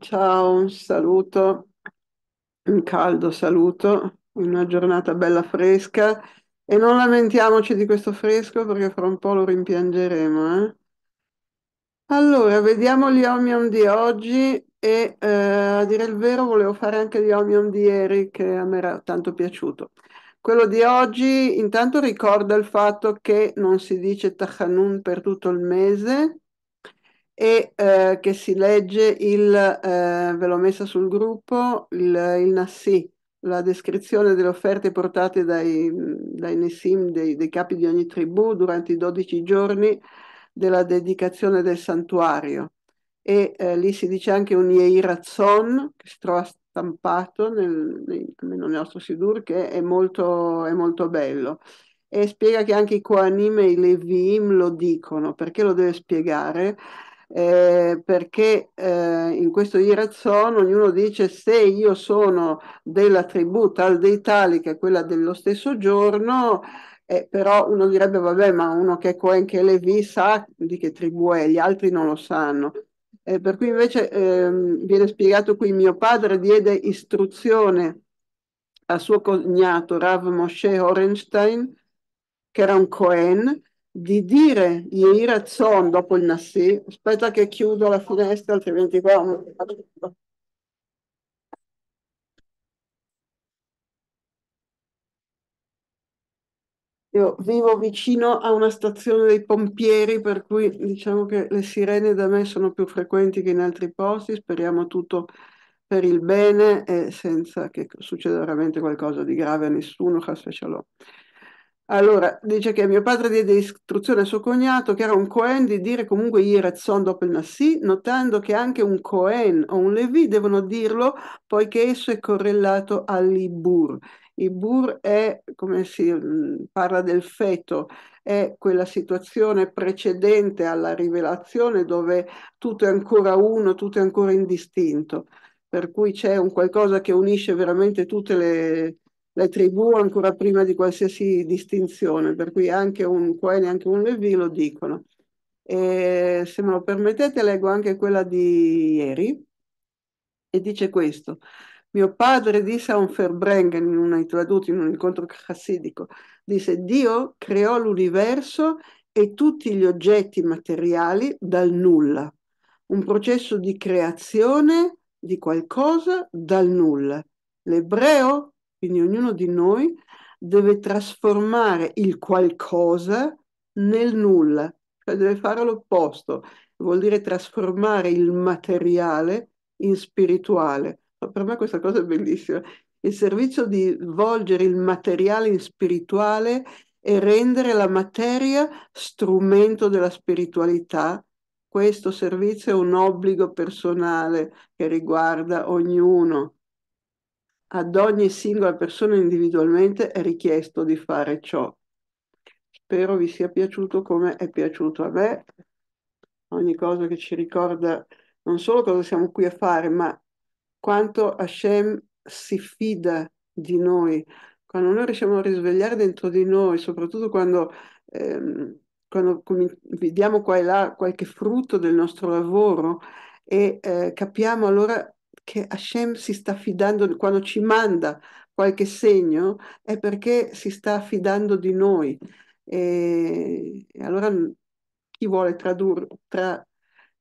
Ciao, un saluto, un caldo saluto, una giornata bella fresca e non lamentiamoci di questo fresco perché fra un po' lo rimpiangeremo. Eh? Allora, vediamo gli Omium di oggi e eh, a dire il vero volevo fare anche gli Omium di ieri che a me era tanto piaciuto. Quello di oggi intanto ricorda il fatto che non si dice Tachanun per tutto il mese, e eh, che si legge il, eh, ve l'ho messa sul gruppo, il, il Nassi, la descrizione delle offerte portate dai, dai Nessim, dei, dei capi di ogni tribù, durante i 12 giorni della dedicazione del santuario. E eh, lì si dice anche un Yeirazzon, che si trova stampato nel, almeno nel nostro Sidur, che è molto, è molto bello e spiega che anche i Koanime e i Levim lo dicono, perché lo deve spiegare? eh, perché eh, in questo Irazon ognuno dice se io sono della tribù tal dei tali che è quella dello stesso giorno, eh, però uno direbbe vabbè ma uno che è Cohen che Levi sa di che tribù è, gli altri non lo sanno. Eh, per cui invece ehm, viene spiegato qui mio padre diede istruzione a suo cognato Rav Moshe Orenstein che era un Cohen di dire Yehi Razzon dopo il Nassi, aspetta che chiudo la finestra altrimenti qua non Io vivo vicino a una stazione dei pompieri, per cui diciamo che le sirene da me sono più frequenti che in altri posti. Speriamo tutto per il bene e senza che succeda veramente qualcosa di grave a nessuno. Chas shalom. Allora, dice che mio padre diede istruzione a suo cognato, che era un Cohen, di dire comunque Yiratzon dopo il Nassi, notando che anche un Cohen o un Levi devono dirlo, poiché esso è correlato all'Ibur. Ibur è, come si parla del feto, è quella situazione precedente alla rivelazione dove tutto è ancora uno, tutto è ancora indistinto, per cui c'è un qualcosa che unisce veramente tutte le le tribù ancora prima di qualsiasi distinzione, per cui anche un Cohen e anche un Levi lo dicono. E se me lo permettete leggo anche quella di ieri e dice questo. Mio padre disse a un Ferbrengen in una, tradotto in un incontro chassidico, disse Dio creò l'universo e tutti gli oggetti materiali dal nulla, un processo di creazione di qualcosa dal nulla. L'ebreo quindi ognuno di noi deve trasformare il qualcosa nel nulla, cioè deve fare l'opposto, vuol dire trasformare il materiale in spirituale. Per me questa cosa è bellissima. Il servizio di volgere il materiale in spirituale e rendere la materia strumento della spiritualità. Questo servizio è un obbligo personale che riguarda ognuno ad ogni singola persona individualmente è richiesto di fare ciò. Spero vi sia piaciuto come è piaciuto a me. Ogni cosa che ci ricorda non solo cosa siamo qui a fare, ma quanto Hashem si fida di noi. Quando noi riusciamo a risvegliare dentro di noi, soprattutto quando, ehm, quando vediamo qua e là qualche frutto del nostro lavoro e eh, capiamo allora che Hashem si sta fidando, quando ci manda qualche segno, è perché si sta fidando di noi. E, e allora mm, chi vuole tradur, tra,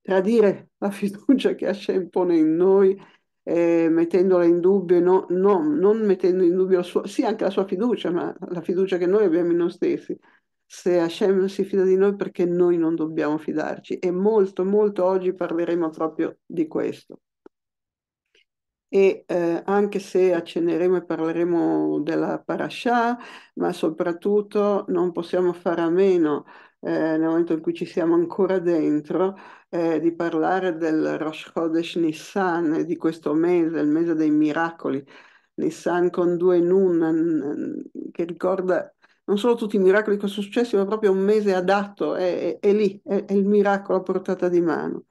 tradire la fiducia che Hashem pone in noi, eh, mettendola in dubbio, no, no, non mettendo in dubbio suo, sì anche la sua fiducia, ma la fiducia che noi abbiamo in noi stessi. Se Hashem si fida di noi perché noi non dobbiamo fidarci e molto, molto oggi parleremo proprio di questo e eh, anche se accenneremo e parleremo della parascià, ma soprattutto non possiamo fare a meno, eh, nel momento in cui ci siamo ancora dentro, eh, di parlare del Rosh Chodesh Nissan, di questo mese, il mese dei miracoli, Nissan con due nun, che ricorda non solo tutti i miracoli che sono successi, ma proprio un mese adatto, è, è, è lì, è, è il miracolo a portata di mano.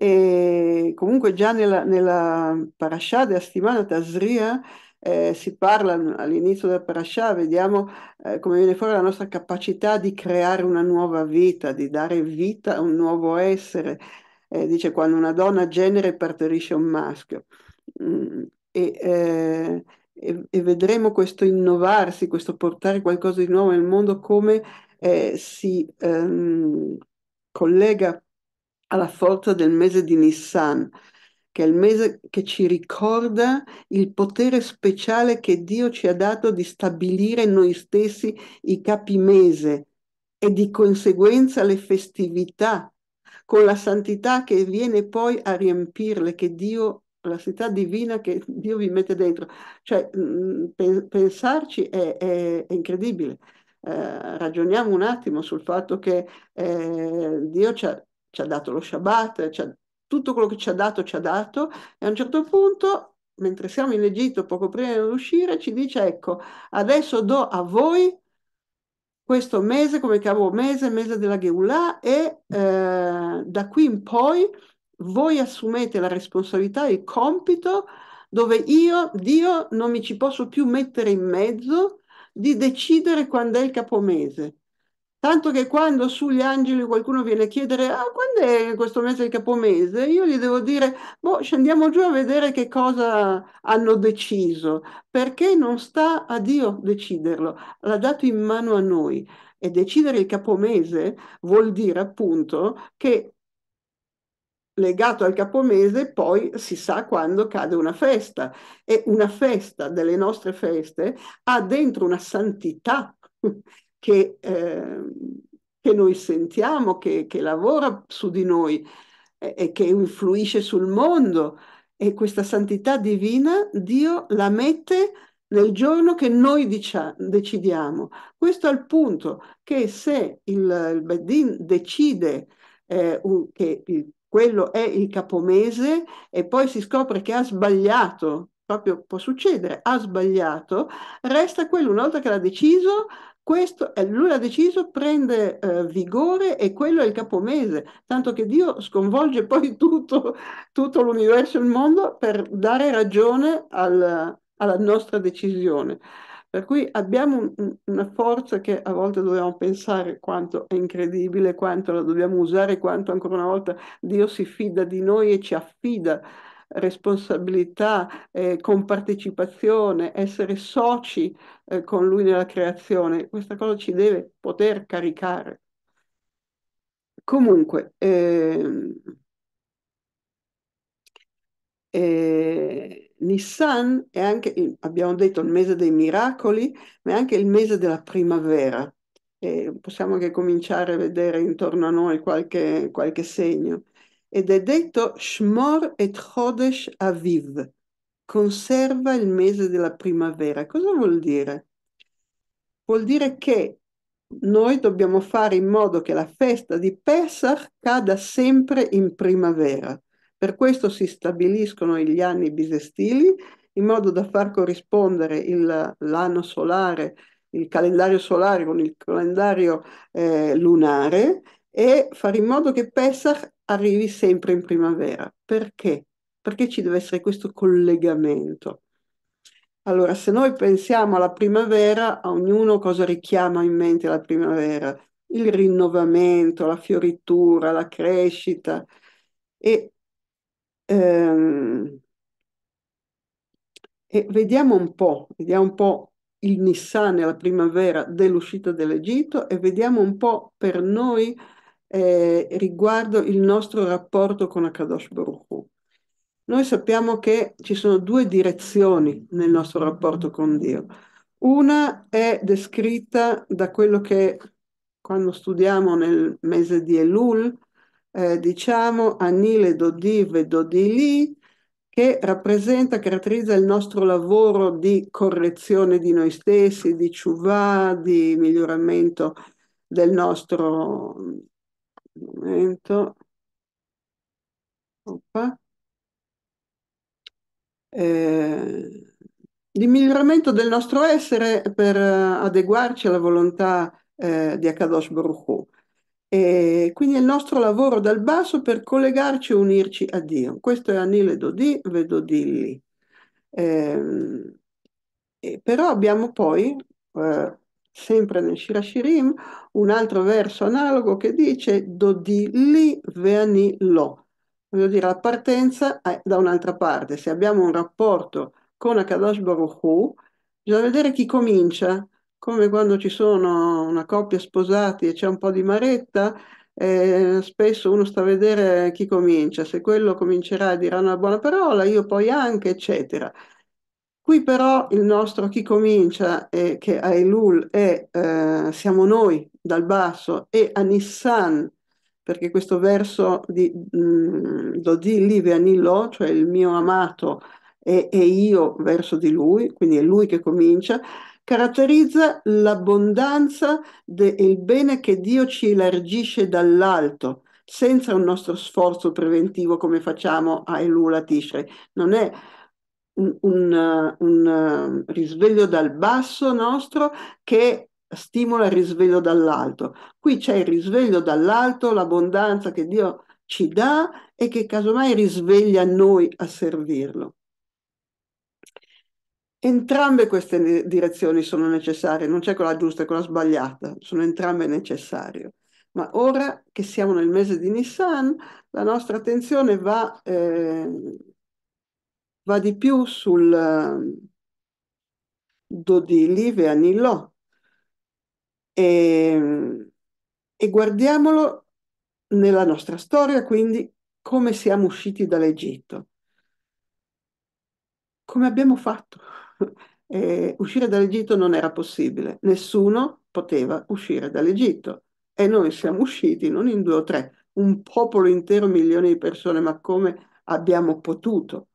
E comunque già nella, nella parasha della settimana Tasria eh, si parla all'inizio della parasha, vediamo eh, come viene fuori la nostra capacità di creare una nuova vita, di dare vita a un nuovo essere. Eh, dice quando una donna genere partorisce un maschio. Mm, e, eh, e, e, vedremo questo innovarsi, questo portare qualcosa di nuovo nel mondo, come eh, si ehm, collega alla forza del mese di Nissan, che è il mese che ci ricorda il potere speciale che Dio ci ha dato di stabilire noi stessi i capi mese e di conseguenza le festività, con la santità che viene poi a riempirle, che Dio la santità divina che Dio vi mette dentro. Cioè, mm, pensarci è, è, è incredibile. Eh, ragioniamo un attimo sul fatto che eh, Dio ci ha ci ha dato lo Shabbat, ha, tutto quello che ci ha dato ci ha dato e a un certo punto, mentre siamo in Egitto, poco prima di uscire, ci dice ecco, adesso do a voi questo mese come cavo mese, mese della Geulah e eh, da qui in poi voi assumete la responsabilità e il compito dove io, Dio, non mi ci posso più mettere in mezzo di decidere quando è il capomese. Tanto che quando sugli angeli qualcuno viene a chiedere ah, quando è questo mese il capomese, io gli devo dire, boh, scendiamo giù a vedere che cosa hanno deciso, perché non sta a Dio deciderlo, l'ha dato in mano a noi. E decidere il capomese vuol dire appunto che legato al capomese, poi si sa quando cade una festa. E una festa delle nostre feste ha dentro una santità che, eh, che noi sentiamo, che, che, lavora su di noi e, e che influisce sul mondo. E questa santità divina Dio la mette nel giorno che noi dicia, decidiamo. Questo è il punto, che se il, il Bedin decide eh, un, che il, quello è il capomese e poi si scopre che ha sbagliato, proprio può succedere, ha sbagliato, resta quello una volta che l'ha deciso questo è, lui ha deciso prende eh, vigore e quello è il capomese, tanto che Dio sconvolge poi tutto, tutto l'universo e il mondo per dare ragione al, alla nostra decisione. Per cui abbiamo una forza che a volte dobbiamo pensare quanto è incredibile, quanto la dobbiamo usare, quanto ancora una volta Dio si fida di noi e ci affida responsabilità, eh, compartecipazione, essere soci eh, con lui nella creazione. Questa cosa ci deve poter caricare. Comunque, ehm, eh, Nissan è anche, abbiamo detto, il mese dei miracoli, ma è anche il mese della primavera. Eh, possiamo anche cominciare a vedere intorno a noi qualche, qualche segno ed è detto Shmor et Chodesh Aviv, conserva il mese della primavera. Cosa vuol dire? Vuol dire che noi dobbiamo fare in modo che la festa di Pesach cada sempre in primavera. Per questo si stabiliscono gli anni bisestili in modo da far corrispondere il, l'anno solare, il calendario solare con il calendario eh, lunare e fare in modo che Pesach arrivi sempre in primavera. Perché? Perché ci deve essere questo collegamento. Allora, se noi pensiamo alla primavera, a ognuno cosa richiama in mente la primavera? Il rinnovamento, la fioritura, la crescita. E, ehm, e vediamo un po', vediamo un po' il Nissan e la primavera dell'uscita dell'Egitto e vediamo un po' per noi eh, riguardo il nostro rapporto con Akadosh Baruch Hu. Noi sappiamo che ci sono due direzioni nel nostro rapporto con Dio. Una è descritta da quello che quando studiamo nel mese di Elul, eh, diciamo Anile Dodi Vedodili, che rappresenta, caratterizza il nostro lavoro di correzione di noi stessi, di ciuva, di miglioramento del nostro un momento. Oppa. Eh, il miglioramento del nostro essere per eh, adeguarci alla volontà eh, di Akadosh Baruch Hu. E quindi il nostro lavoro dal basso per collegarci e unirci a Dio. Questo è Anile Dodì, Vedodilli. Eh, però abbiamo poi eh, sempre nel Shirashirim, un altro verso analogo che dice Dodi li veani lo. Voglio dire, la partenza è da un'altra parte. Se abbiamo un rapporto con Akadosh Baruch Hu, bisogna vedere chi comincia, come quando ci sono una coppia sposati e c'è un po' di maretta, eh, spesso uno sta a vedere chi comincia, se quello comincerà a dire una buona parola, io poi anche, eccetera. Qui però il nostro chi comincia, è che a Elul è eh, siamo noi dal basso, e a Nissan, perché questo verso di mm, Dodi Live Anilo, cioè il mio amato e, e io verso di lui, quindi è lui che comincia, caratterizza l'abbondanza del bene che Dio ci elargisce dall'alto, senza un nostro sforzo preventivo come facciamo a Elul a Tishri. Non è un, un, un um, risveglio dal basso nostro che stimola il risveglio dall'alto. Qui c'è il risveglio dall'alto, l'abbondanza che Dio ci dà e che casomai risveglia noi a servirlo. Entrambe queste direzioni sono necessarie, non c'è quella giusta e quella sbagliata, sono entrambe necessarie. Ma ora che siamo nel mese di Nissan, la nostra attenzione va eh, va di più sul ehm, Dodilli Veanillò e, ehm, e guardiamolo nella nostra storia, quindi come siamo usciti dall'Egitto. Come abbiamo fatto? Eh, uscire dall'Egitto non era possibile, nessuno poteva uscire dall'Egitto e noi siamo usciti non in due o tre, un popolo intero, milioni di persone, ma come abbiamo potuto?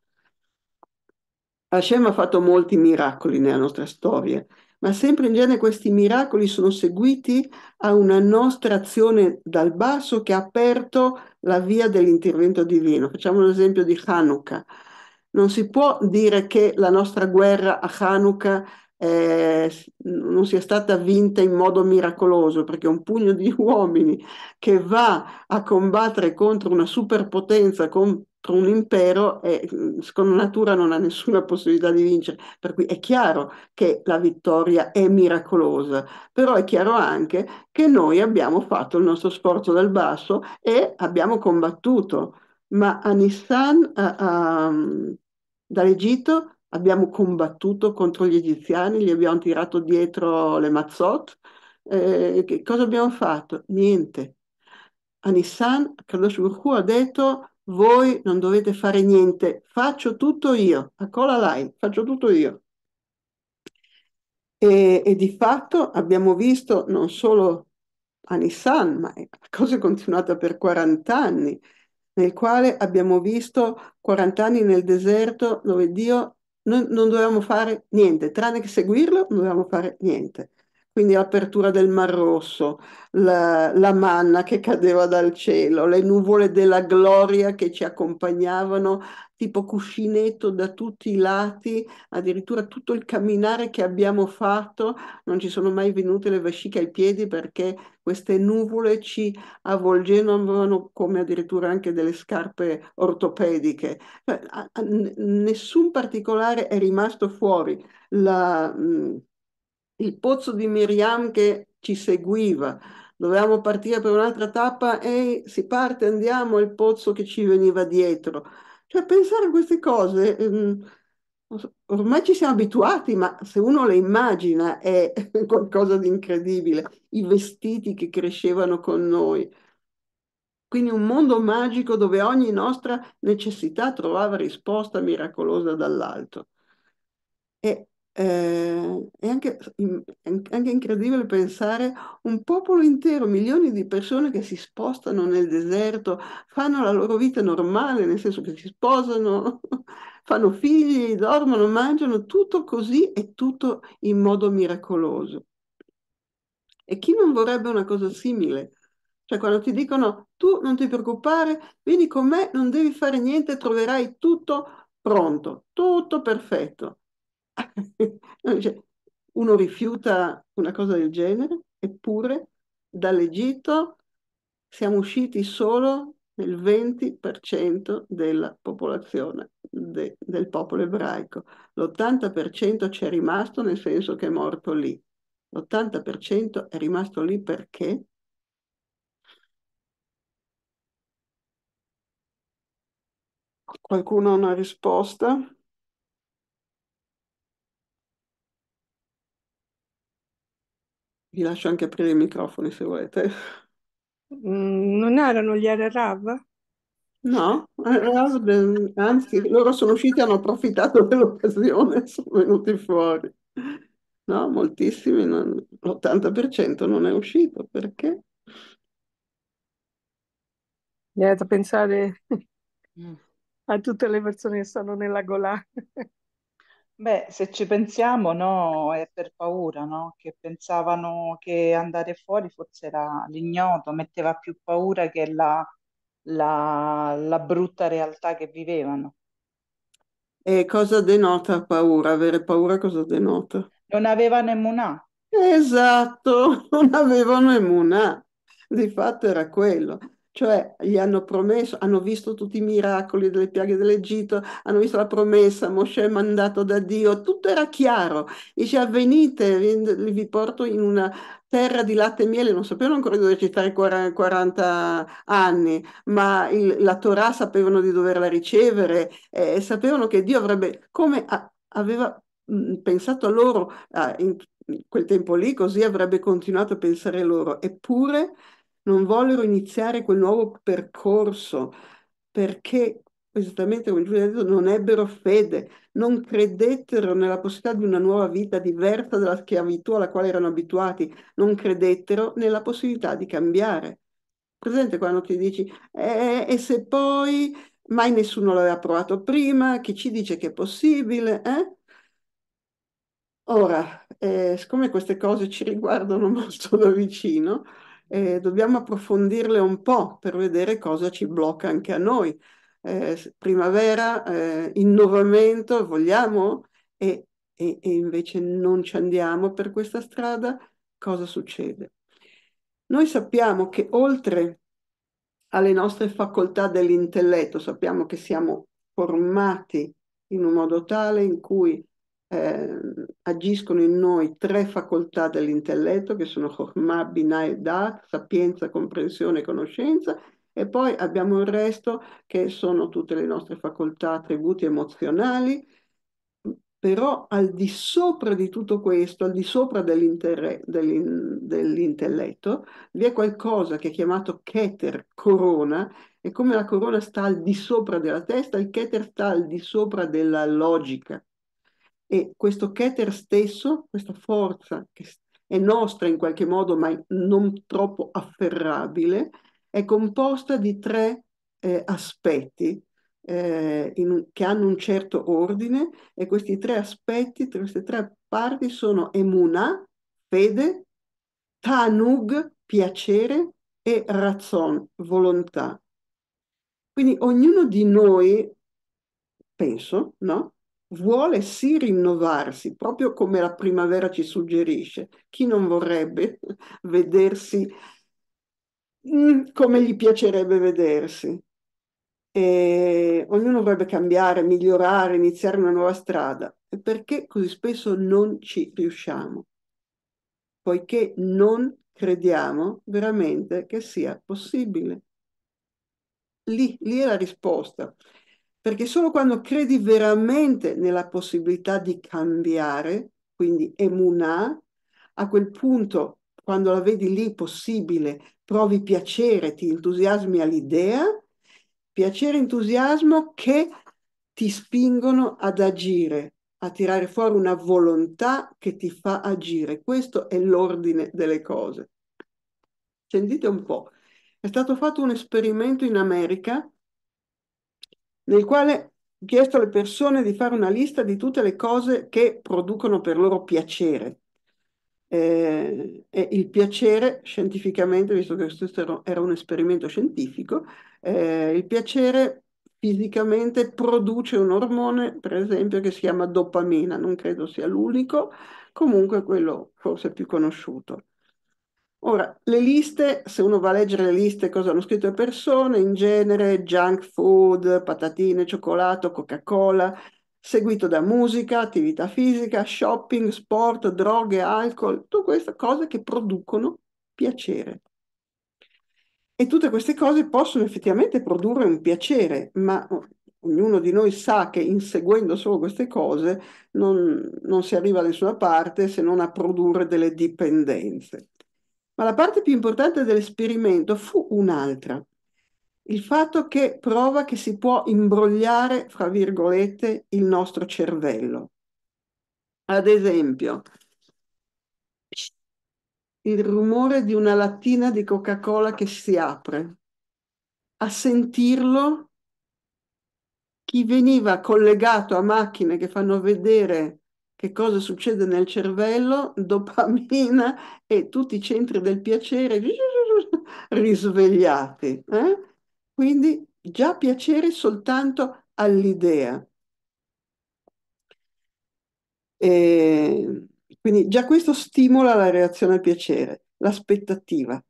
Hashem ha fatto molti miracoli nella nostra storia, ma sempre in genere questi miracoli sono seguiti a una nostra azione dal basso che ha aperto la via dell'intervento divino. Facciamo l'esempio di Hanukkah. Non si può dire che la nostra guerra a Hanukkah eh, non sia stata vinta in modo miracoloso, perché un pugno di uomini che va a combattere contro una superpotenza con un impero e secondo mm, natura non ha nessuna possibilità di vincere, per cui è chiaro che la vittoria è miracolosa, però è chiaro anche che noi abbiamo fatto il nostro sforzo dal basso e abbiamo combattuto, ma a Nissan, mm, dall'Egitto, abbiamo combattuto contro gli egiziani, gli abbiamo tirato dietro le mazzot. Eh, che cosa abbiamo fatto? Niente. A Nissan, Kadosh Baruch ha detto voi non dovete fare niente, faccio tutto io, accola lai, faccio tutto io. E, e, di fatto abbiamo visto non solo a Nissan, ma cosa è continuata per 40 anni, nel quale abbiamo visto 40 anni nel deserto dove Dio non, non dovevamo fare niente, tranne che seguirlo non dovevamo fare niente quindi l'apertura del Mar Rosso, la, la, manna che cadeva dal cielo, le nuvole della gloria che ci accompagnavano, tipo cuscinetto da tutti i lati, addirittura tutto il camminare che abbiamo fatto, non ci sono mai venute le vesciche ai piedi perché queste nuvole ci avvolgevano come addirittura anche delle scarpe ortopediche. Cioè, nessun particolare è rimasto fuori. La, il pozzo di Miriam che ci seguiva, dovevamo partire per un'altra tappa e si parte, andiamo, il pozzo che ci veniva dietro. Cioè pensare a queste cose, ehm, ormai ci siamo abituati, ma se uno le immagina è qualcosa di incredibile, i vestiti che crescevano con noi. Quindi un mondo magico dove ogni nostra necessità trovava risposta miracolosa dall'alto. E eh, è, anche, è anche incredibile pensare un popolo intero, milioni di persone che si spostano nel deserto, fanno la loro vita normale, nel senso che si sposano, fanno figli, dormono, mangiano, tutto così e tutto in modo miracoloso. E chi non vorrebbe una cosa simile? Cioè quando ti dicono tu non ti preoccupare, vieni con me, non devi fare niente, troverai tutto pronto, tutto perfetto uno rifiuta una cosa del genere, eppure dall'Egitto siamo usciti solo nel 20% della popolazione de, del popolo ebraico. L'80% ci è rimasto nel senso che è morto lì. L'80% è rimasto lì perché? Qualcuno ha una risposta? Vi lascio anche aprire i microfoni se volete. Mm, non erano gli Arab? No, anzi, loro sono usciti e hanno approfittato dell'occasione, sono venuti fuori. No, moltissimi, l'80% non è uscito, perché? Mi è da pensare mm. a tutte le persone che stanno nella Golan. Beh, se ci pensiamo, no, è per paura, no? Che pensavano che andare fuori forse era l'ignoto, metteva più paura che la, la- la brutta realtà che vivevano. E cosa denota paura? Avere paura cosa denota? Non avevano immunità. Esatto, non avevano immunità. Di fatto era quello. Cioè gli hanno promesso, hanno visto tutti i miracoli delle piaghe dell'Egitto, hanno visto la promessa, Mosè mandato da Dio, tutto era chiaro. Dice venite, vi, vi porto in una terra di latte e miele, non sapevano ancora di doverci stare 40 anni, ma il, la Torah sapevano di doverla ricevere eh, sapevano che Dio avrebbe, come a, aveva mh, pensato a loro a, in quel tempo lì, così avrebbe continuato a pensare a loro. Eppure non vollero iniziare quel nuovo percorso perché, esattamente come Giulia ha detto, non ebbero fede, non credettero nella possibilità di una nuova vita diversa dalla schiavitù alla quale erano abituati, non credettero nella possibilità di cambiare. Presente quando ti dici, eh, e se poi mai nessuno l'aveva provato prima, chi ci dice che è possibile? Eh? Ora, eh, siccome queste cose ci riguardano molto da vicino, eh, dobbiamo approfondirle un po' per vedere cosa ci blocca anche a noi. Eh, primavera, eh, innovamento, vogliamo e, e, e invece non ci andiamo per questa strada, cosa succede? Noi sappiamo che oltre alle nostre facoltà dell'intelletto, sappiamo che siamo formati in un modo tale in cui eh, agiscono in noi tre facoltà dell'intelletto che sono Chokhmah, Binah e Dak, sapienza, comprensione e conoscenza e poi abbiamo il resto che sono tutte le nostre facoltà, attributi emozionali, però al di sopra di tutto questo, al di sopra dell'intelletto, vi è qualcosa che è chiamato Keter, corona, e come la corona sta al di sopra della testa, il Keter sta al di sopra della logica. E questo Keter stesso, questa forza che è nostra in qualche modo, ma non troppo afferrabile, è composta di tre eh, aspetti eh, in, che hanno un certo ordine e questi tre aspetti, queste tre parti sono emuna, fede, tanug, piacere e razon, volontà. Quindi ognuno di noi, penso, no? vuole sì rinnovarsi, proprio come la primavera ci suggerisce. Chi non vorrebbe vedersi mm, come gli piacerebbe vedersi? E ognuno vorrebbe cambiare, migliorare, iniziare una nuova strada. E perché così spesso non ci riusciamo? Poiché non crediamo veramente che sia possibile. Lì, lì è la risposta perché solo quando credi veramente nella possibilità di cambiare, quindi emunà, a quel punto, quando la vedi lì possibile, provi piacere, ti entusiasmi all'idea, piacere e entusiasmo che ti spingono ad agire, a tirare fuori una volontà che ti fa agire. Questo è l'ordine delle cose. Sentite un po', è stato fatto un esperimento in America nel quale ho chiesto alle persone di fare una lista di tutte le cose che producono per loro piacere. Eh, e il piacere, scientificamente, visto che questo era un esperimento scientifico, eh, il piacere fisicamente produce un ormone, per esempio, che si chiama dopamina, non credo sia l'unico, comunque quello forse più conosciuto. Ora, le liste, se uno va a leggere le liste cosa hanno scritto le persone, in genere junk food, patatine, cioccolato, Coca-Cola, seguito da musica, attività fisica, shopping, sport, droghe, alcol, tutte queste cose che producono piacere. E tutte queste cose possono effettivamente produrre un piacere, ma oh, ognuno di noi sa che inseguendo solo queste cose non, non si arriva da nessuna parte se non a produrre delle dipendenze. Ma la parte più importante dell'esperimento fu un'altra, il fatto che prova che si può imbrogliare, fra virgolette, il nostro cervello. Ad esempio, il rumore di una lattina di Coca-Cola che si apre. A sentirlo, chi veniva collegato a macchine che fanno vedere che cosa succede nel cervello, dopamina e tutti i centri del piacere risvegliati. Eh? Quindi già piacere soltanto all'idea. E quindi già questo stimola la reazione al piacere, l'aspettativa.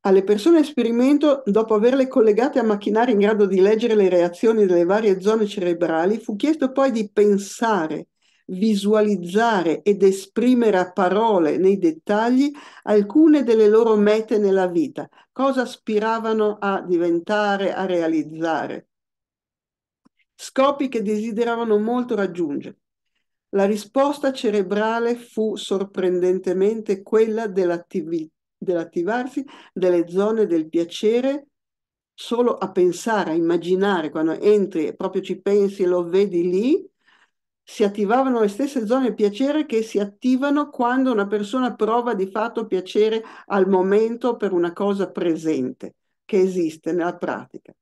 Alle persone esperimento, dopo averle collegate a macchinari in grado di leggere le reazioni delle varie zone cerebrali, fu chiesto poi di pensare visualizzare ed esprimere a parole nei dettagli alcune delle loro mete nella vita, cosa aspiravano a diventare, a realizzare. Scopi che desideravano molto raggiungere. La risposta cerebrale fu sorprendentemente quella dell'attivarsi delle zone del piacere solo a pensare, a immaginare, quando entri e proprio ci pensi e lo vedi lì, si attivavano le stesse zone di piacere che si attivano quando una persona prova di fatto piacere al momento per una cosa presente che esiste nella pratica.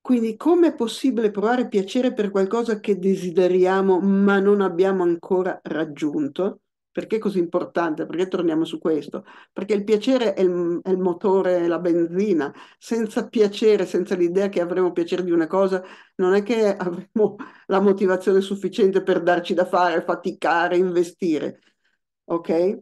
Quindi come è possibile provare piacere per qualcosa che desideriamo ma non abbiamo ancora raggiunto? Perché è così importante? Perché torniamo su questo? Perché il piacere è il, è il motore, la benzina. Senza piacere, senza l'idea che avremo piacere di una cosa, non è che avremo la motivazione sufficiente per darci da fare, faticare, investire. Ok?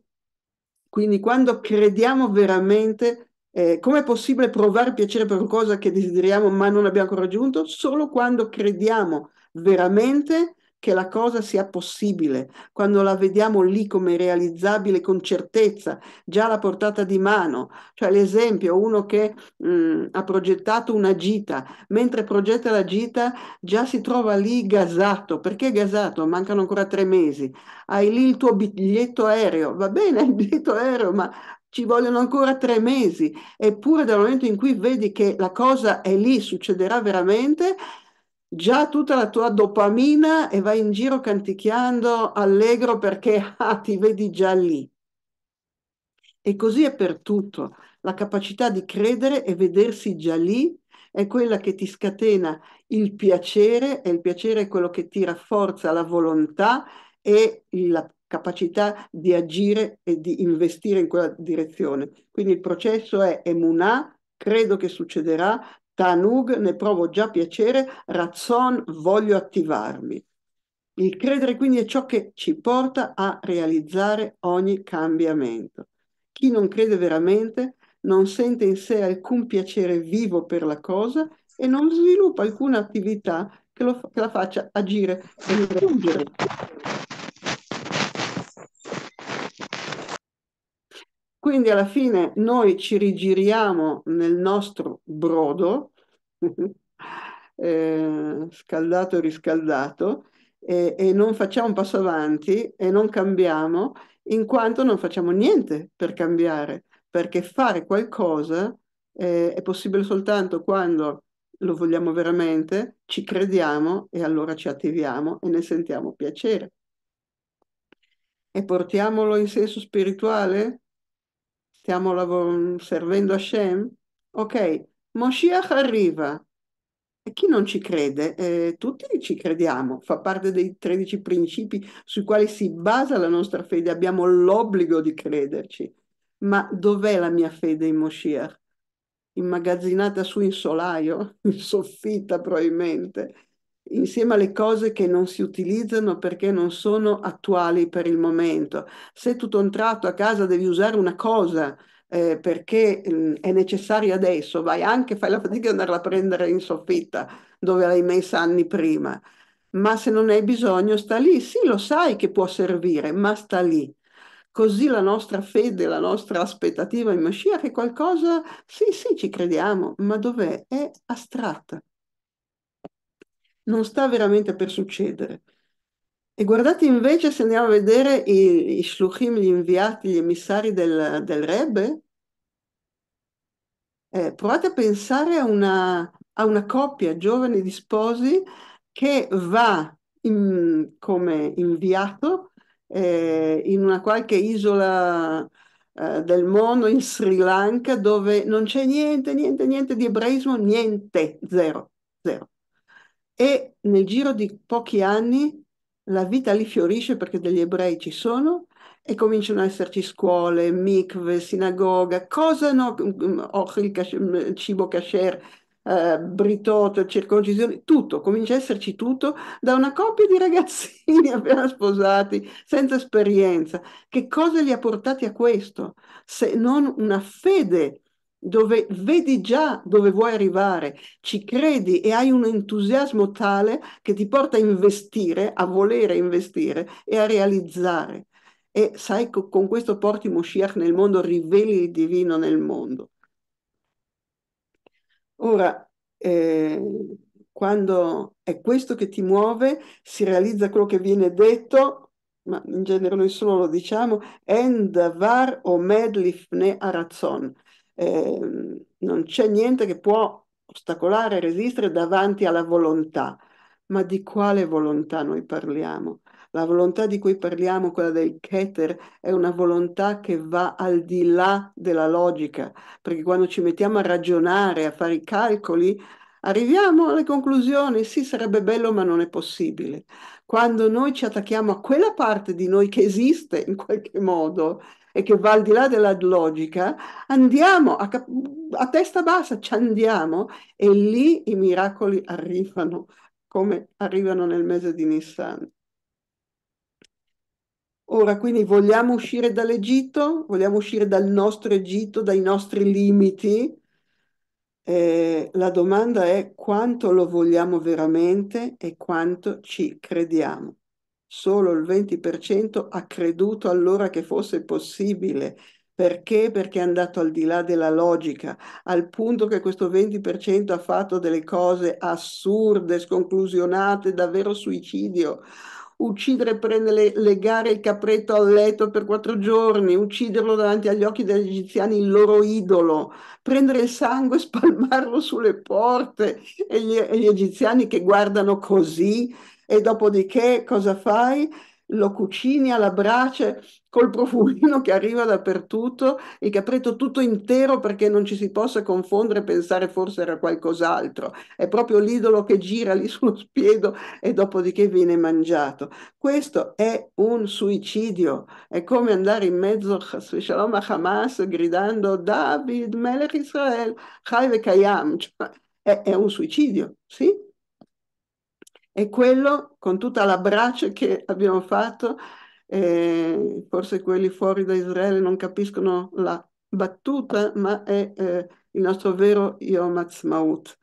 Quindi quando crediamo veramente, eh, com'è possibile provare piacere per qualcosa che desideriamo ma non abbiamo ancora raggiunto? Solo quando crediamo veramente che la cosa sia possibile, quando la vediamo lì come realizzabile con certezza, già alla portata di mano. Cioè l'esempio, uno che mh, mm, ha progettato una gita, mentre progetta la gita già si trova lì gasato. Perché gasato? Mancano ancora tre mesi. Hai lì il tuo biglietto aereo, va bene il biglietto aereo, ma ci vogliono ancora tre mesi. Eppure dal momento in cui vedi che la cosa è lì, succederà veramente, già tutta la tua dopamina e vai in giro canticchiando allegro perché ah, ti vedi già lì. E così è per tutto. La capacità di credere e vedersi già lì è quella che ti scatena il piacere e il piacere è quello che ti rafforza la volontà e la capacità di agire e di investire in quella direzione. Quindi il processo è emunà, credo che succederà, Tanug ne provo già piacere, Razzon voglio attivarmi. Il credere quindi è ciò che ci porta a realizzare ogni cambiamento. Chi non crede veramente non sente in sé alcun piacere vivo per la cosa e non sviluppa alcuna attività che, lo, che la faccia agire e raggiungere Quindi alla fine noi ci rigiriamo nel nostro brodo, eh, scaldato e riscaldato, e, e non facciamo un passo avanti e non cambiamo, in quanto non facciamo niente per cambiare, perché fare qualcosa eh, è possibile soltanto quando lo vogliamo veramente, ci crediamo e allora ci attiviamo e ne sentiamo piacere. E portiamolo in senso spirituale? stiamo lav- servendo Hashem? Ok, Moshiach arriva. E chi non ci crede? Eh, tutti ci crediamo, fa parte dei 13 principi sui quali si basa la nostra fede, abbiamo l'obbligo di crederci. Ma dov'è la mia fede in Moshiach? Immagazzinata su in solaio, in soffitta probabilmente insieme alle cose che non si utilizzano perché non sono attuali per il momento. Se tutto un tratto a casa devi usare una cosa eh, perché mh, mm, è necessaria adesso, vai anche, fai la fatica di andarla a prendere in soffitta dove l'hai messa anni prima. Ma se non hai bisogno, sta lì. Sì, lo sai che può servire, ma sta lì. Così la nostra fede, la nostra aspettativa in Mashiach è qualcosa, sì, sì, ci crediamo, ma dov'è? È astratta non sta veramente per succedere. E guardate invece se andiamo a vedere i, i shluchim, gli inviati, gli emissari del, del Rebbe, eh, provate a pensare a una, a una, coppia giovane di sposi che va in, come inviato eh, in una qualche isola eh, del mondo, in Sri Lanka, dove non c'è niente, niente, niente di ebraismo, niente, zero, zero e nel giro di pochi anni la vita lì fiorisce perché degli ebrei ci sono e cominciano ad esserci scuole, mikve, sinagoga, cosa no, mm, mm, mm, cibo kasher, eh, britot, circoncisione, tutto, comincia ad esserci tutto da una coppia di ragazzini appena sposati, senza esperienza. Che cosa li ha portati a questo? Se non una fede dove vedi già dove vuoi arrivare, ci credi e hai un entusiasmo tale che ti porta a investire, a volere investire e a realizzare. E sai, con questo porti Moshiach nel mondo, riveli il divino nel mondo. Ora, eh, quando è questo che ti muove, si realizza quello che viene detto, ma in genere noi solo lo diciamo, Endavar Omed Lifne Arazzon eh, non c'è niente che può ostacolare, resistere davanti alla volontà. Ma di quale volontà noi parliamo? La volontà di cui parliamo, quella del Keter, è una volontà che va al di là della logica, perché quando ci mettiamo a ragionare, a fare i calcoli, Arriviamo alle conclusioni, sì, sarebbe bello, ma non è possibile. Quando noi ci attacchiamo a quella parte di noi che esiste in qualche modo e che va al di là della logica, andiamo a, cap- a testa bassa, ci andiamo e lì i miracoli arrivano, come arrivano nel mese di Nissan. Ora, quindi vogliamo uscire dall'Egitto, vogliamo uscire dal nostro Egitto, dai nostri limiti, eh, la domanda è quanto lo vogliamo veramente e quanto ci crediamo. Solo il 20% ha creduto allora che fosse possibile. Perché? Perché è andato al di là della logica, al punto che questo 20% ha fatto delle cose assurde, sconclusionate, davvero suicidio uccidere e prendere, legare il capretto al letto per quattro giorni, ucciderlo davanti agli occhi degli egiziani, il loro idolo, prendere il sangue e spalmarlo sulle porte e gli, e gli egiziani che guardano così e dopodiché cosa fai? lo cucini alla brace col profumino che arriva dappertutto, il capretto tutto intero perché non ci si possa confondere e pensare forse era qualcos'altro, è proprio l'idolo che gira lì sullo spiedo e dopodiché viene mangiato. Questo è un suicidio, è come andare in mezzo Shalom a Hamas gridando David, Melech Israel, Chai Kayam, cioè, è, è un suicidio, sì? E quello, con tutta la brace che abbiamo fatto, eh, forse quelli fuori da Israele non capiscono la battuta, ma è eh, il nostro vero Yom Maut.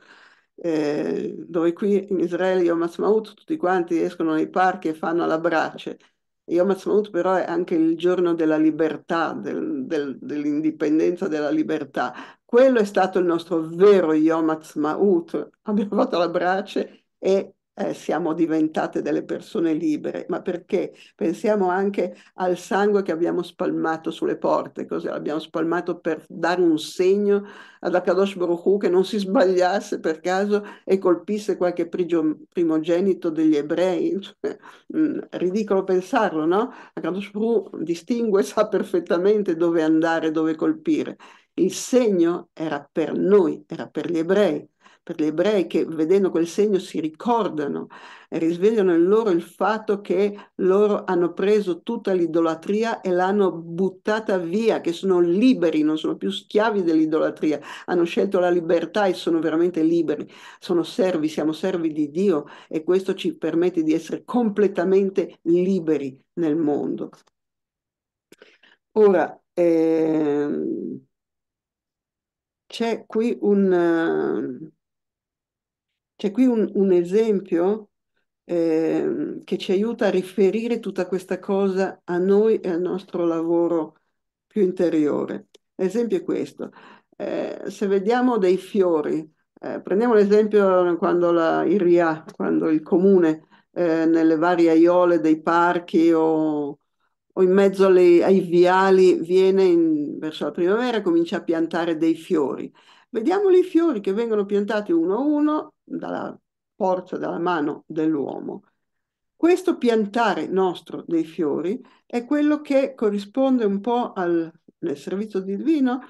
Eh, dove qui in Israele Yom Maut tutti quanti escono nei parchi e fanno la brace. Yom Maut però è anche il giorno della libertà, del, del, dell'indipendenza della libertà. Quello è stato il nostro vero Yom Maut. Abbiamo fatto la brace e eh, siamo diventate delle persone libere, ma perché pensiamo anche al sangue che abbiamo spalmato sulle porte, così l'abbiamo spalmato per dare un segno ad Akadosh Baruch che non si sbagliasse per caso e colpisse qualche prigio, primogenito degli ebrei. Cioè, mm, ridicolo pensarlo, no? Akadosh Baruch Hu distingue, sa perfettamente dove andare, dove colpire. Il segno era per noi, era per gli ebrei, per gli ebrei che vedendo quel segno si ricordano e risvegliano in loro il fatto che loro hanno preso tutta l'idolatria e l'hanno buttata via, che sono liberi, non sono più schiavi dell'idolatria, hanno scelto la libertà e sono veramente liberi, sono servi, siamo servi di Dio e questo ci permette di essere completamente liberi nel mondo. Ora, ehm, c'è qui un, c'è qui un, un esempio eh, che ci aiuta a riferire tutta questa cosa a noi e al nostro lavoro più interiore. L'esempio è questo. Eh, se vediamo dei fiori, eh, prendiamo l'esempio quando la, IRIA, quando il comune eh, nelle varie aiole dei parchi o, o in mezzo alle, ai viali viene in, verso la primavera e comincia a piantare dei fiori. Vediamo i fiori che vengono piantati uno a uno dalla forza, dalla mano dell'uomo. Questo piantare nostro dei fiori è quello che corrisponde un po' al, nel servizio divino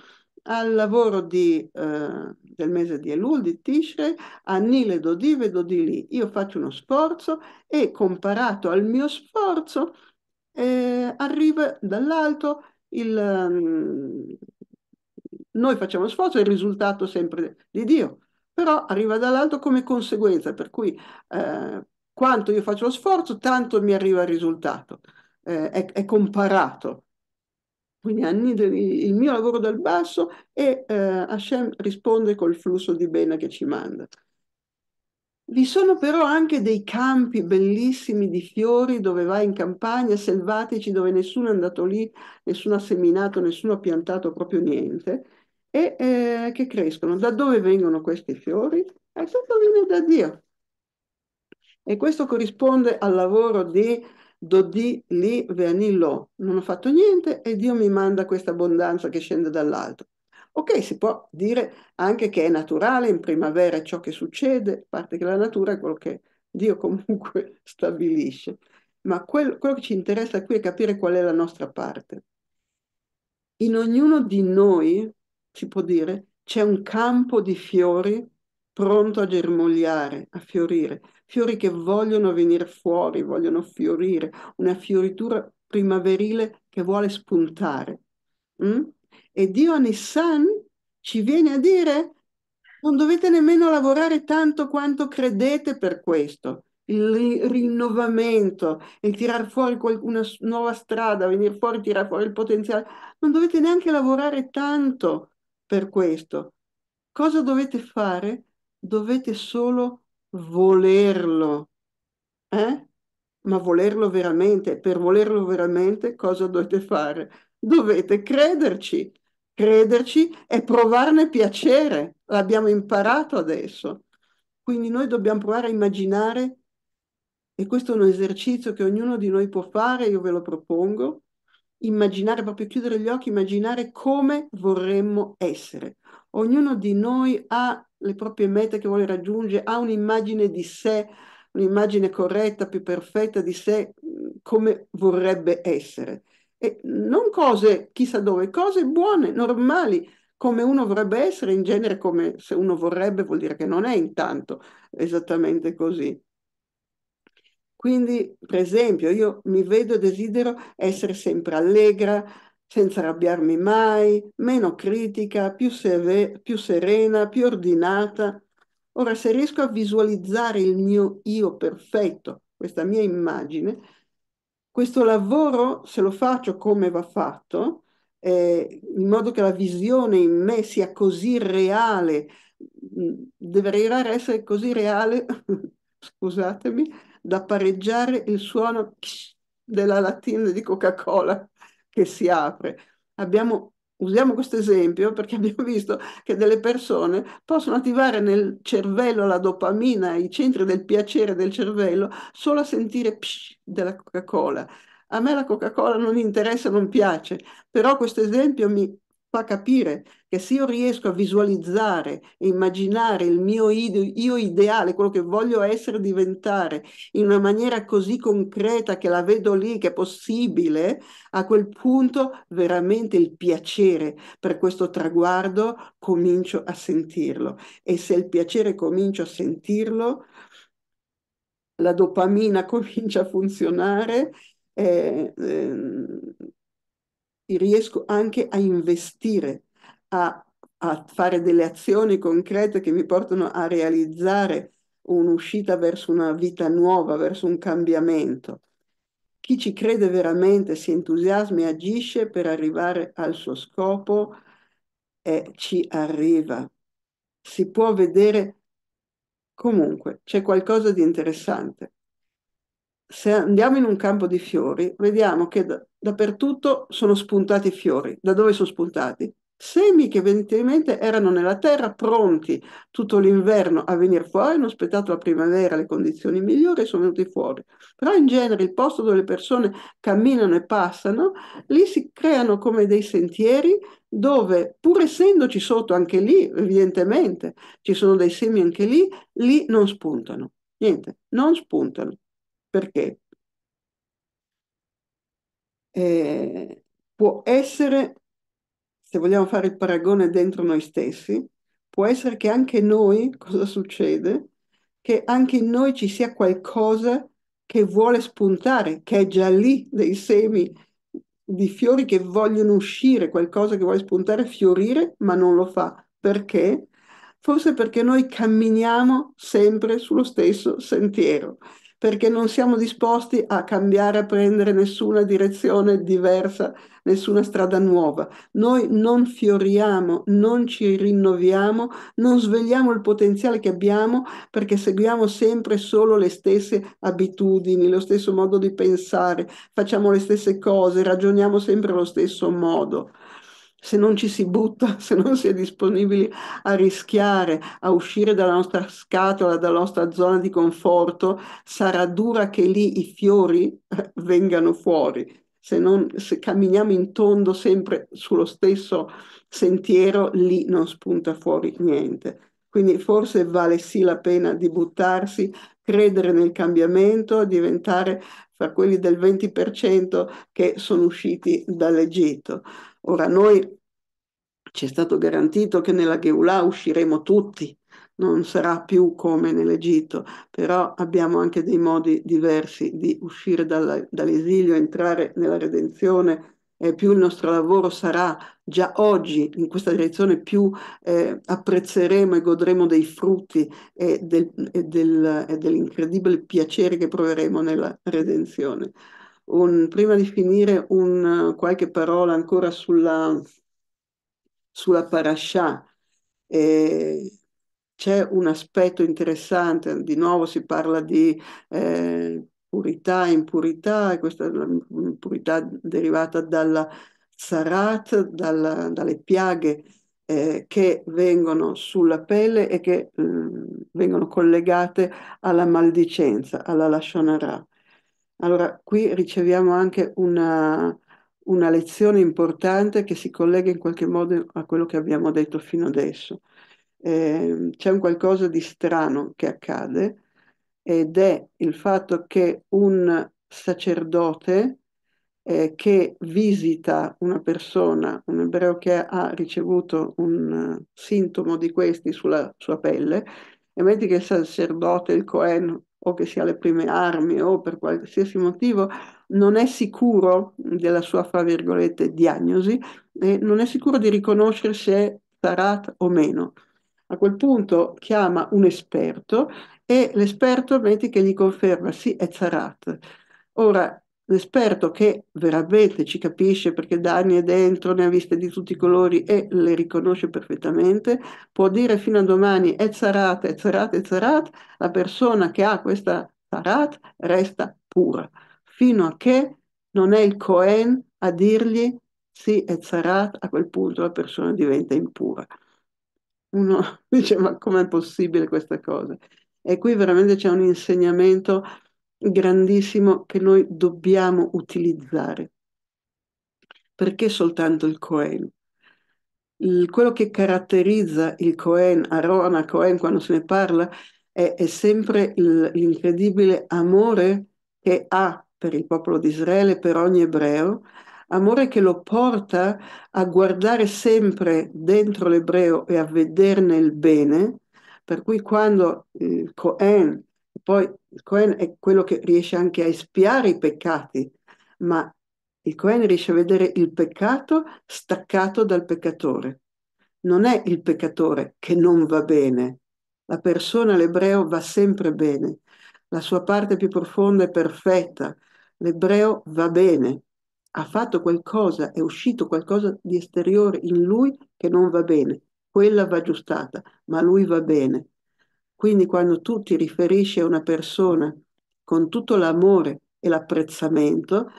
al lavoro di, eh, del mese di Elul, di Tishrei, a Nile Dodiv e Dodili. Io faccio uno sforzo e comparato al mio sforzo eh, arriva dall'alto il... Um, noi facciamo sforzo e il risultato sempre di Dio però arriva dall'alto come conseguenza, per cui eh, quanto io faccio lo sforzo, tanto mi arriva il risultato, eh, è, è, comparato. Quindi annidomi il mio lavoro dal basso e eh, Hashem risponde col flusso di bene che ci manda. Vi sono però anche dei campi bellissimi di fiori dove vai in campagna, selvatici, dove nessuno è andato lì, nessuno ha seminato, nessuno ha piantato proprio niente e eh, che crescono. Da dove vengono questi fiori? E tutto viene da Dio. E questo corrisponde al lavoro di Dodì lì Vanillo. Non ho fatto niente e Dio mi manda questa abbondanza che scende dall'alto. Ok, si può dire anche che è naturale, in primavera ciò che succede, a parte che la natura è quello che Dio comunque stabilisce. Ma quello, quello che ci interessa qui è capire qual è la nostra parte. In ognuno di noi ci può dire c'è un campo di fiori pronto a germogliare, a fiorire, fiori che vogliono venire fuori, vogliono fiorire, una fioritura primaverile che vuole spuntare. Mm? E Dio a Nissan ci viene a dire non dovete nemmeno lavorare tanto quanto credete per questo. Il rinnovamento, il tirar fuori una nuova strada, venire fuori, tirare fuori il potenziale. Non dovete neanche lavorare tanto per questo. Cosa dovete fare? Dovete solo volerlo. Eh? Ma volerlo veramente, per volerlo veramente cosa dovete fare? Dovete crederci, crederci e provarne piacere. L'abbiamo imparato adesso. Quindi noi dobbiamo provare a immaginare, e questo è un esercizio che ognuno di noi può fare, io ve lo propongo, immaginare, proprio chiudere gli occhi, immaginare come vorremmo essere. Ognuno di noi ha le proprie mete che vuole raggiungere, ha un'immagine di sé, un'immagine corretta, più perfetta di sé, come vorrebbe essere. E non cose chissà dove, cose buone, normali, come uno vorrebbe essere, in genere come se uno vorrebbe vuol dire che non è intanto esattamente così. Quindi, per esempio, io mi vedo e desidero essere sempre allegra, senza arrabbiarmi mai, meno critica, più, seve- più serena, più ordinata. Ora, se riesco a visualizzare il mio io perfetto, questa mia immagine, questo lavoro, se lo faccio come va fatto, eh, in modo che la visione in me sia così reale, mm, deve arrivare a essere così reale, scusatemi, da pareggiare il suono della lattina di Coca-Cola che si apre. Abbiamo, usiamo questo esempio perché abbiamo visto che delle persone possono attivare nel cervello la dopamina, i centri del piacere del cervello, solo a sentire psh della Coca-Cola. A me la Coca-Cola non interessa, non piace, però questo esempio mi fa capire che se io riesco a visualizzare e immaginare il mio io ideale, quello che voglio essere diventare, in una maniera così concreta che la vedo lì, che è possibile, a quel punto veramente il piacere per questo traguardo comincio a sentirlo. E se il piacere comincio a sentirlo, la dopamina comincia a funzionare. Eh, eh, riesco anche a investire, a, a fare delle azioni concrete che mi portano a realizzare un'uscita verso una vita nuova, verso un cambiamento. Chi ci crede veramente si entusiasma e agisce per arrivare al suo scopo e ci arriva. Si può vedere comunque, c'è qualcosa di interessante se andiamo in un campo di fiori, vediamo che da, dappertutto sono spuntati fiori. Da dove sono spuntati? Semi che evidentemente erano nella terra pronti tutto l'inverno a venire fuori, hanno aspettato la primavera, le condizioni migliori e sono venuti fuori. Però in genere il posto dove le persone camminano e passano, lì si creano come dei sentieri dove pur essendoci sotto anche lì, evidentemente ci sono dei semi anche lì, lì non spuntano. Niente, non spuntano perché eh, può essere, se vogliamo fare il paragone dentro noi stessi, può essere che anche noi, cosa succede? Che anche in noi ci sia qualcosa che vuole spuntare, che è già lì dei semi di fiori che vogliono uscire, qualcosa che vuole spuntare, fiorire, ma non lo fa. Perché? Forse perché noi camminiamo sempre sullo stesso sentiero perché non siamo disposti a cambiare, a prendere nessuna direzione diversa, nessuna strada nuova. Noi non fioriamo, non ci rinnoviamo, non svegliamo il potenziale che abbiamo perché seguiamo sempre solo le stesse abitudini, lo stesso modo di pensare, facciamo le stesse cose, ragioniamo sempre allo stesso modo se non ci si butta, se non si è disponibili a rischiare, a uscire dalla nostra scatola, dalla nostra zona di conforto, sarà dura che lì i fiori eh, vengano fuori. Se, non, se camminiamo in tondo sempre sullo stesso sentiero, lì non spunta fuori niente. Quindi forse vale sì la pena di buttarsi, credere nel cambiamento, diventare fra quelli del 20% che sono usciti dall'Egitto. Ora noi ci è stato garantito che nella Geulah usciremo tutti, non sarà più come nell'Egitto, però abbiamo anche dei modi diversi di uscire dalla, dall'esilio, entrare nella redenzione. e più il nostro lavoro sarà già oggi in questa direzione, più eh, apprezzeremo e godremo dei frutti e, del, e, del, e dell'incredibile piacere che proveremo nella redenzione. Un, prima di finire, un, qualche parola ancora sulla, sulla parascià. Eh, c'è un aspetto interessante, di nuovo si parla di eh, purità, impurità, e questa è l'impurità derivata dalla sarat, dalla, dalle piaghe eh, che vengono sulla pelle e che mh, mm, vengono collegate alla maldicenza, alla lashonara. Allora, qui riceviamo anche una, una lezione importante che si collega in qualche modo a quello che abbiamo detto fino adesso. Eh, c'è un qualcosa di strano che accade ed è il fatto che un sacerdote eh, che visita una persona, un ebreo che ha ricevuto un sintomo di questi sulla sua pelle, e metti che il sacerdote, il Cohen o che sia alle prime armi o per qualsiasi motivo non è sicuro della sua, fra virgolette, diagnosi, eh, non è sicuro di riconoscere se è tarat o meno. A quel punto chiama un esperto e l'esperto metti che gli conferma sì è tarat. Ora, l'esperto che veramente ci capisce perché Dani è dentro, ne ha viste di tutti i colori e le riconosce perfettamente, può dire fino a domani è zarat, è zarat, è zarat, la persona che ha questa zarat resta pura, fino a che non è il Cohen a dirgli sì è zarat, a quel punto la persona diventa impura. Uno dice ma com'è possibile questa cosa? E qui veramente c'è un insegnamento grandissimo che noi dobbiamo utilizzare. Perché soltanto il Cohen? Il, quello che caratterizza il Cohen, Arona Cohen quando se ne parla, è, è sempre l'incredibile amore che ha per il popolo di Israele, per ogni ebreo, amore che lo porta a guardare sempre dentro l'ebreo e a vederne il bene, per cui quando il Cohen poi il Cohen è quello che riesce anche a espiare i peccati, ma il Cohen riesce a vedere il peccato staccato dal peccatore. Non è il peccatore che non va bene. La persona, l'ebreo, va sempre bene. La sua parte più profonda è perfetta. L'ebreo va bene. Ha fatto qualcosa, è uscito qualcosa di esteriore in lui che non va bene. Quella va aggiustata, ma lui va bene. Quindi quando tu ti riferisci a una persona con tutto l'amore e l'apprezzamento,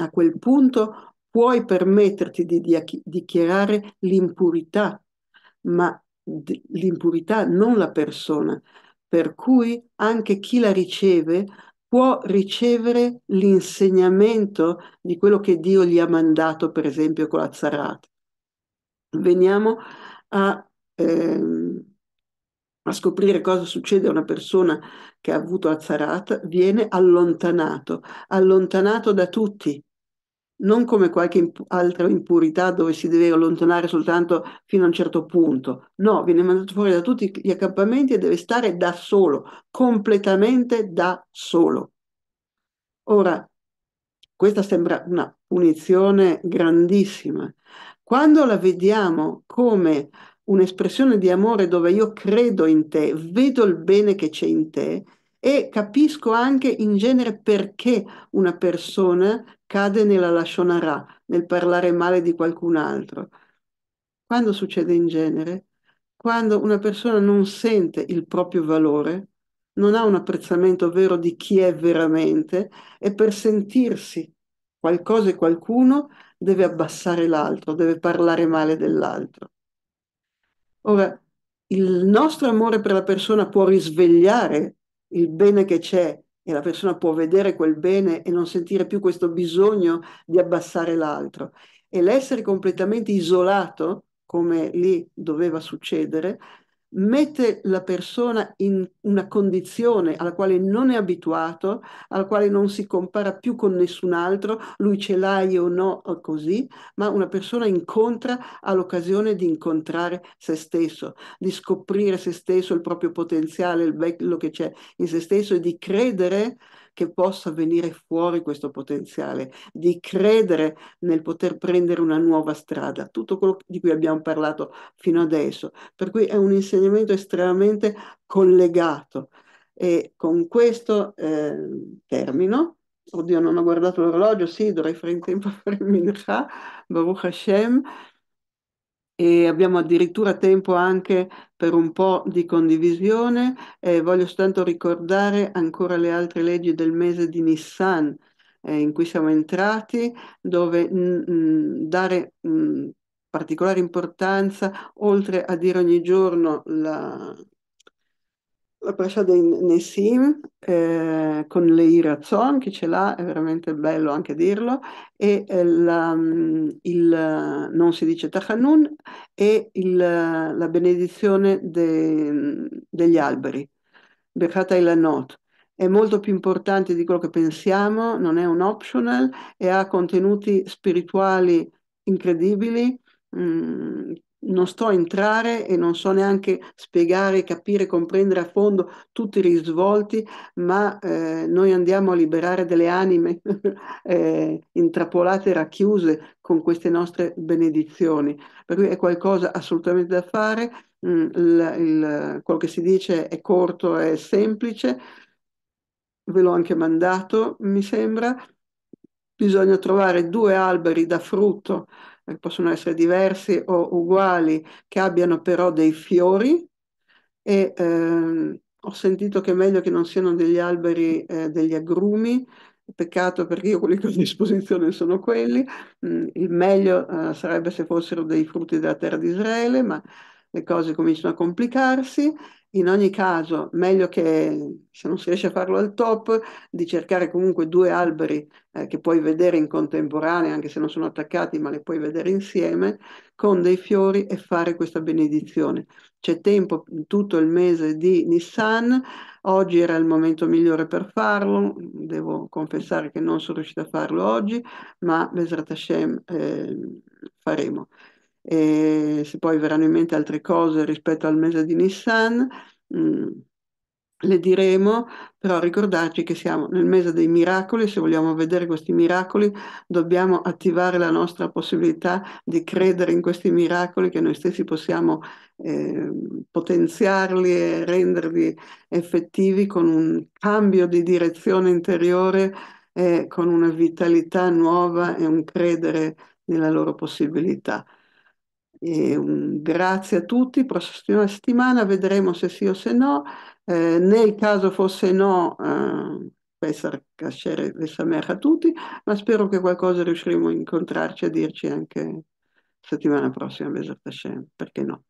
a quel punto puoi permetterti di dichiarare l'impurità, ma l'impurità non la persona, per cui anche chi la riceve può ricevere l'insegnamento di quello che Dio gli ha mandato, per esempio con la Zarat. Veniamo a, ehm, a scoprire cosa succede a una persona che ha avuto Azzarat, viene allontanato, allontanato da tutti, non come qualche imp- altra impurità dove si deve allontanare soltanto fino a un certo punto. No, viene mandato fuori da tutti gli accampamenti e deve stare da solo, completamente da solo. Ora, questa sembra una punizione grandissima. Quando la vediamo come un'espressione di amore dove io credo in te, vedo il bene che c'è in te e capisco anche in genere perché una persona cade nella lashonara, nel parlare male di qualcun altro. Quando succede in genere? Quando una persona non sente il proprio valore, non ha un apprezzamento vero di chi è veramente e per sentirsi qualcosa e qualcuno deve abbassare l'altro, deve parlare male dell'altro. Ora, il nostro amore per la persona può risvegliare il bene che c'è e la persona può vedere quel bene e non sentire più questo bisogno di abbassare l'altro. E l'essere completamente isolato, come lì doveva succedere, mette la persona in una condizione alla quale non è abituato, alla quale non si compara più con nessun altro, lui ce l'hai o no, così, ma una persona incontra all'occasione di incontrare se stesso, di scoprire se stesso, il proprio potenziale, il bello che c'è in se stesso e di credere che possa venire fuori questo potenziale, di credere nel poter prendere una nuova strada, tutto quello di cui abbiamo parlato fino adesso. Per cui è un insegnamento estremamente collegato. E con questo eh, termino. Oddio, non ho guardato l'orologio, sì, dovrei fare in tempo a fare Mincha, Baruch Hashem e abbiamo addirittura tempo anche per un po' di condivisione. Eh, voglio soltanto ricordare ancora le altre leggi del mese di Nissan eh, in cui siamo entrati, dove mh, mm, mm, dare mh, mm, particolare importanza, oltre a dire ogni giorno la, la presa dei Nessim eh, con le Irazon, chi ce l'ha, è veramente bello anche dirlo, e eh, la, mm, il, non si dice Tachanun, e il, la benedizione de, mm, degli alberi, Berkata Ilanot. È molto più importante di quello che pensiamo, non è un optional e ha contenuti spirituali incredibili mh, mm, non sto a entrare e non so neanche spiegare, capire, comprendere a fondo tutti i risvolti, ma eh, noi andiamo a liberare delle anime eh, intrappolate, racchiuse con queste nostre benedizioni. Per cui è qualcosa assolutamente da fare, mm, il, il, quello che si dice è corto, è semplice, ve l'ho anche mandato, mi sembra. Bisogna trovare due alberi da frutto eh, possono essere diversi o uguali, che abbiano però dei fiori e ehm, ho sentito che è meglio che non siano degli alberi, eh, degli agrumi, peccato perché io quelli che ho a disposizione sono quelli, mm, il meglio eh, sarebbe se fossero dei frutti della terra di Israele, ma le cose cominciano a complicarsi in ogni caso, meglio che se non si riesce a farlo al top, di cercare comunque due alberi eh, che puoi vedere in contemporanea, anche se non sono attaccati, ma li puoi vedere insieme, con dei fiori e fare questa benedizione. C'è tempo tutto il mese di Nissan, oggi era il momento migliore per farlo, devo confessare che non sono riuscita a farlo oggi, ma Besrat Hashem eh, faremo e se poi verranno in mente altre cose rispetto al mese di Nissan, mh, mm, le diremo, però ricordarci che siamo nel mese dei miracoli, se vogliamo vedere questi miracoli dobbiamo attivare la nostra possibilità di credere in questi miracoli che noi stessi possiamo eh, potenziarli e renderli effettivi con un cambio di direzione interiore, e con una vitalità nuova e un credere nella loro possibilità. E, un mm, grazie a tutti, prossima settimana vedremo se sì o se no. Eh, nel caso fosse no, eh, Pesar Kasher a tutti, ma spero che qualcosa riusciremo a incontrarci e a dirci anche settimana prossima, perché no?